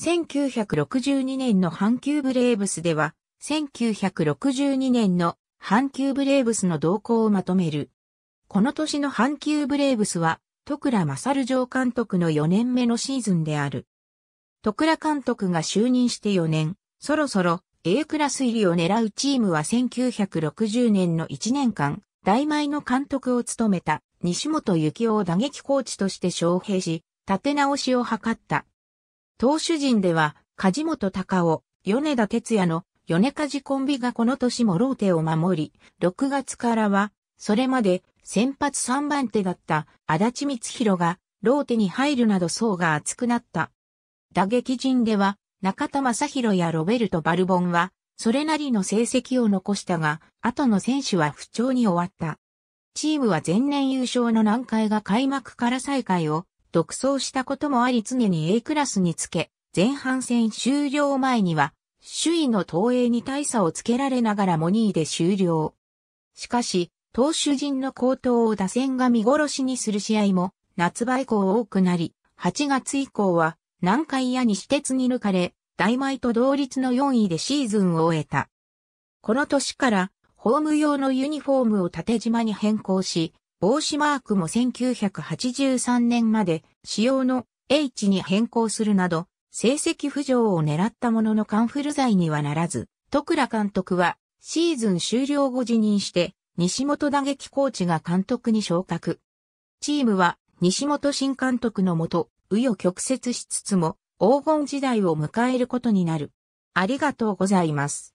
1962年の阪急ブレーブスでは、1962年の阪急ブレーブスの動向をまとめる。この年の阪急ブレーブスは、徳良勝城監督の4年目のシーズンである。徳良監督が就任して4年、そろそろ A クラス入りを狙うチームは1960年の1年間、大前の監督を務めた西本幸雄を打撃コーチとして招聘し、立て直しを図った投手陣では、梶本隆夫、米田哲也の米梶コンビがこの年もローテを守り、6月からは、それまで先発3番手だった足立光弘がローテに入るなど層が厚くなった。打撃陣では、中田正宏やロベルト・バルボンは、それなりの成績を残したが、後の選手は不調に終わった。チームは前年優勝の難解が開幕から再開を独走したこともあり常に A クラスにつけ、前半戦終了前には、首位の東映に大差をつけられながらも2位で終了。しかし、投手陣の高騰を打線が見殺しにする試合も、夏場以降多くなり、8月以降は、南海や西鉄に抜かれ、大米と同率の4位でシーズンを終えた。この年から、ホーム用のユニフォームを縦縞に変更し、帽子マークも1983年まで使用の H に変更するなど、成績浮上を狙ったもののカンフル剤にはならず、徳倉監督はシーズン終了後辞任して、西本打撃コーチが監督に昇格。チームは西本新監督のもと、紆余曲折しつつも、黄金時代を迎えることになる。ありがとうございます。